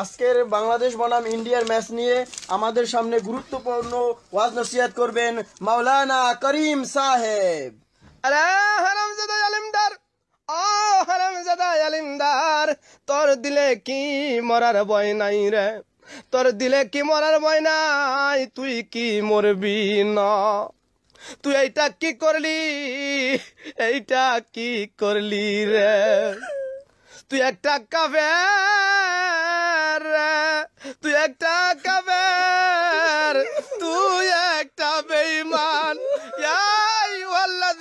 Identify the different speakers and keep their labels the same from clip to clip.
Speaker 1: আজকের বাংলাদেশ বনাম ইন্ডিয়ার ম্যাচ নিয়ে আমাদের সামনে গুরুত্বপূর্ণ ওয়াজ নসিহাত করবেন মাওলানা করিম সাহেব আরে আলিমদার ও আলিমদার তোর দিলে কি মরার ভয় নাই রে তোর দিলে কি মরার বয় নাই তুই কি মরবি না তুই এইটা কি করলি এইটা কি করলি রে তুই একটা কাফের তুই একটা কাবের তুই একটা বেইমান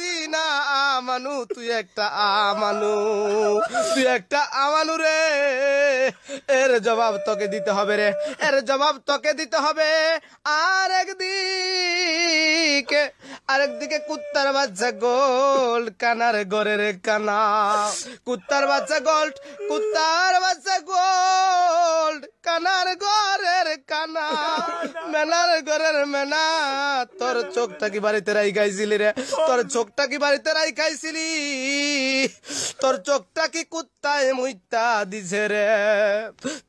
Speaker 1: দিনা আমানু তুই একটা আমানু তুই একটা আমানু রে এর জবাব তোকে দিতে হবে রে এর জবাব তোকে দিতে হবে আর একদিকে আরেকদিকে কুত্তার বাচ্চা গোল কানার গরে কানা কুত্তার বাচ্চা গোল্ড কুত্তার বাচ্চা গোল্ড কানার গরে কানা মেনার গরের মেনা তোর চোখটা কি বাড়িতে রাই গাইছিলি রে তোর চোখটা কি বাড়িতে রাই খাইছিলি তোর চোখটা কি কুত্তায় মুইতা দিছে রে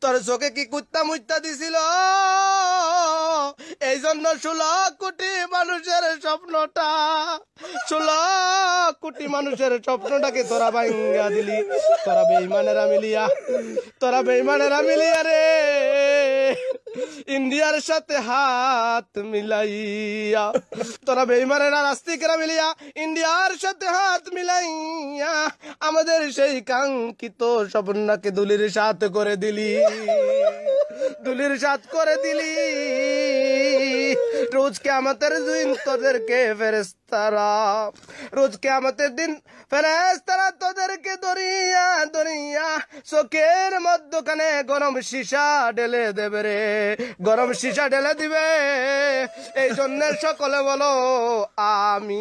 Speaker 1: তোর চোখে কি কুত্তা মুইতা দিছিল এই জন্য ষোলো কোটি মানুষের স্বপ্নটা ষোলো কোটি মানুষের স্বপ্নটাকে তোরা ভাঙ্গা দিলি তোরা বেইমানেরা মিলিয়া তোরা বেইমানেরা মিলিয়া রে ইন্ডিয়ার সাথে হাত মিলাইয়া তোরা বেইমারেরা রাস্তিকেরা মিলিয়া ইন্ডিয়ার সাথে হাত মিলাইয়া আমাদের সেই কাঙ্ক্ষিত স্বপ্নকে দুলির সাথ করে দিলি দুলির সাথ করে দিলি রোজ কেমতের দিন তোদেরকে ফেরেস্তারা রোজ কেমতের দিন ফেরেস্তারা তোদেরকে দরিয়া দরিয়া চোখের মধ্যখানে গরম সীসা ঢেলে দেবে রে গরম সীসা ঢেলে দিবে এই জন্য সকলে বলো আমি